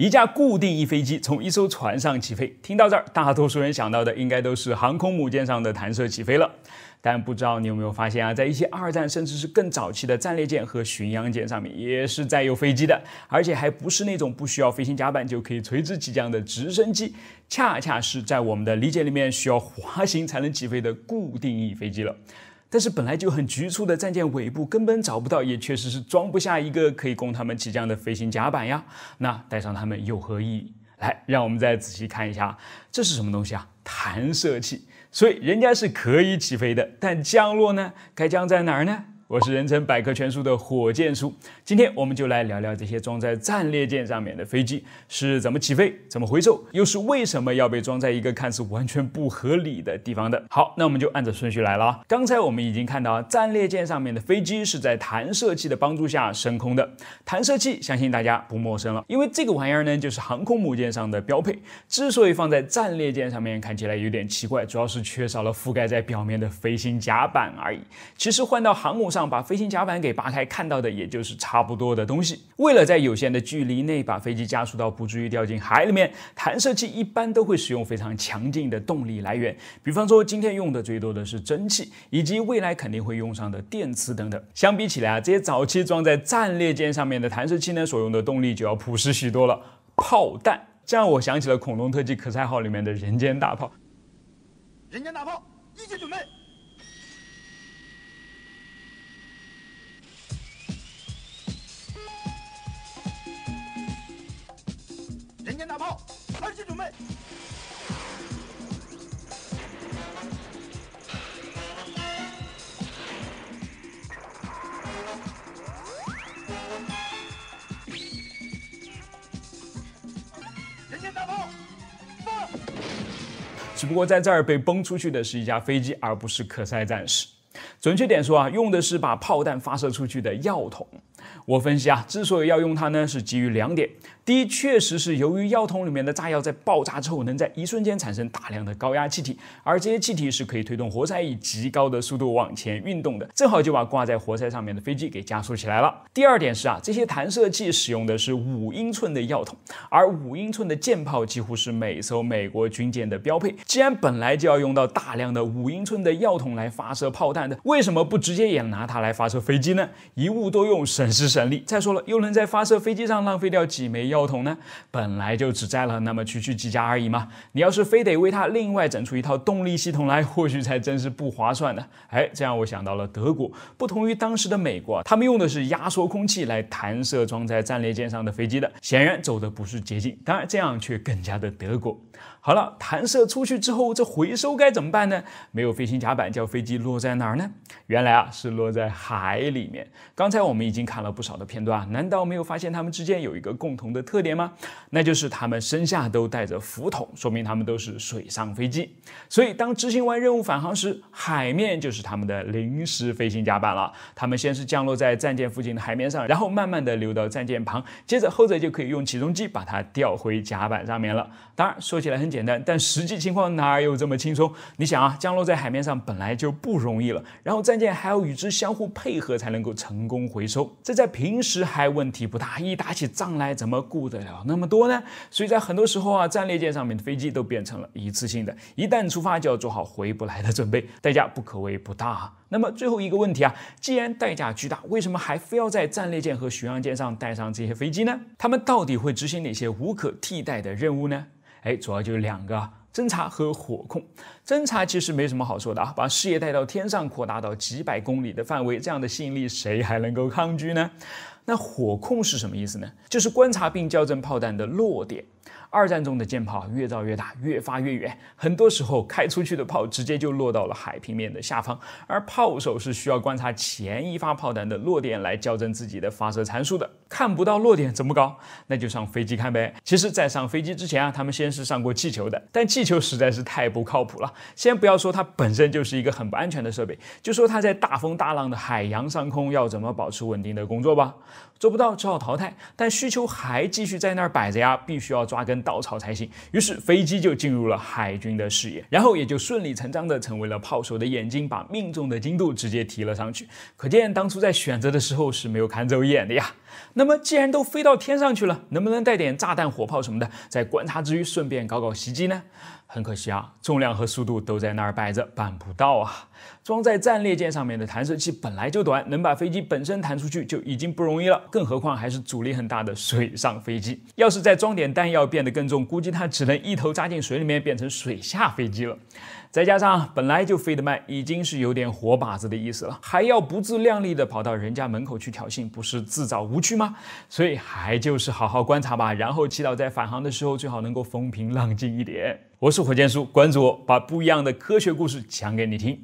一架固定翼飞机从一艘船上起飞。听到这儿，大多数人想到的应该都是航空母舰上的弹射起飞了。但不知道你有没有发现啊，在一些二战甚至是更早期的战列舰和巡洋舰上面也是载有飞机的，而且还不是那种不需要飞行甲板就可以垂直起降的直升机，恰恰是在我们的理解里面需要滑行才能起飞的固定翼飞机了。但是本来就很局促的战舰尾部根本找不到，也确实是装不下一个可以供他们起降的飞行甲板呀。那带上他们有何意义？来，让我们再仔细看一下，这是什么东西啊？弹射器。所以人家是可以起飞的，但降落呢？该降在哪儿呢？我是人称百科全书的火箭叔，今天我们就来聊聊这些装在战列舰上面的飞机是怎么起飞、怎么回收，又是为什么要被装在一个看似完全不合理的地方的。好，那我们就按照顺序来了。刚才我们已经看到，战列舰上面的飞机是在弹射器的帮助下升空的。弹射器相信大家不陌生了，因为这个玩意儿呢就是航空母舰上的标配。之所以放在战列舰上面看起来有点奇怪，主要是缺少了覆盖在表面的飞行甲板而已。其实换到航母上。把飞行甲板给扒开，看到的也就是差不多的东西。为了在有限的距离内把飞机加速到不至于掉进海里面，弹射器一般都会使用非常强劲的动力来源，比方说今天用的最多的是蒸汽，以及未来肯定会用上的电磁等等。相比起来啊，这些早期装在战列舰上面的弹射器呢，所用的动力就要朴实许多了。炮弹，这让我想起了《恐龙特技可赛号》里面的人间大炮。人间大炮，一起准备。天大炮，二级准备！间大炮！只不过在这儿被崩出去的是一架飞机，而不是可塞战士。准确点说啊，用的是把炮弹发射出去的药筒。我分析啊，之所以要用它呢，是基于两点。第一，确实是由于药桶里面的炸药在爆炸之后，能在一瞬间产生大量的高压气体，而这些气体是可以推动活塞以极高的速度往前运动的，正好就把挂在活塞上面的飞机给加速起来了。第二点是啊，这些弹射器使用的是五英寸的药桶，而五英寸的舰炮几乎是每艘美国军舰的标配。既然本来就要用到大量的五英寸的药筒来发射炮弹的，为什么不直接也拿它来发射飞机呢？一物多用，省。省时省力。再说了，又能在发射飞机上浪费掉几枚药桶呢？本来就只占了那么区区几家而已嘛。你要是非得为它另外整出一套动力系统来，或许才真是不划算呢。哎，这样我想到了德国，不同于当时的美国，他们用的是压缩空气来弹射装在战列舰上的飞机的。显然走的不是捷径，当然这样却更加的德国。好了，弹射出去之后，这回收该怎么办呢？没有飞行甲板，叫飞机落在哪儿呢？原来啊，是落在海里面。刚才我们已经看。了不少的片段啊，难道没有发现他们之间有一个共同的特点吗？那就是他们身下都带着浮筒，说明他们都是水上飞机。所以当执行完任务返航时，海面就是他们的临时飞行甲板了。他们先是降落在战舰附近的海面上，然后慢慢的流到战舰旁，接着后者就可以用起重机把它吊回甲板上面了。当然，说起来很简单，但实际情况哪有这么轻松？你想啊，降落在海面上本来就不容易了，然后战舰还要与之相互配合才能够成功回收。这在平时还问题不大，一打起仗来，怎么顾得了那么多呢？所以在很多时候啊，战列舰上面的飞机都变成了一次性的，一旦出发就要做好回不来的准备，代价不可谓不大。那么最后一个问题啊，既然代价巨大，为什么还非要在战列舰和巡洋舰上带上这些飞机呢？他们到底会执行哪些无可替代的任务呢？哎，主要就两个。侦察和火控。侦察其实没什么好说的啊，把视野带到天上，扩大到几百公里的范围，这样的吸引力谁还能够抗拒呢？那火控是什么意思呢？就是观察并校正炮弹的落点。二战中的舰炮越造越大，越发越远。很多时候开出去的炮直接就落到了海平面的下方，而炮手是需要观察前一发炮弹的落点来校正自己的发射参数的。看不到落点怎么搞？那就上飞机看呗。其实，在上飞机之前啊，他们先是上过气球的，但气球实在是太不靠谱了。先不要说它本身就是一个很不安全的设备，就说它在大风大浪的海洋上空要怎么保持稳定的工作吧。做不到只好淘汰，但需求还继续在那儿摆着呀，必须要抓根稻草才行。于是飞机就进入了海军的视野，然后也就顺理成章的成为了炮手的眼睛，把命中的精度直接提了上去。可见当初在选择的时候是没有看走眼的呀。那么既然都飞到天上去了，能不能带点炸弹、火炮什么的，在观察之余顺便搞搞袭击呢？很可惜啊，重量和速度都在那儿摆着，办不到啊！装在战列舰上面的弹射器本来就短，能把飞机本身弹出去就已经不容易了，更何况还是阻力很大的水上飞机。要是再装点弹药变得更重，估计它只能一头扎进水里面变成水下飞机了。再加上本来就飞得慢，已经是有点活靶子的意思了，还要不自量力地跑到人家门口去挑衅，不是自找无。去吗？所以还就是好好观察吧，然后祈祷在返航的时候最好能够风平浪静一点。我是火箭叔，关注我，把不一样的科学故事讲给你听。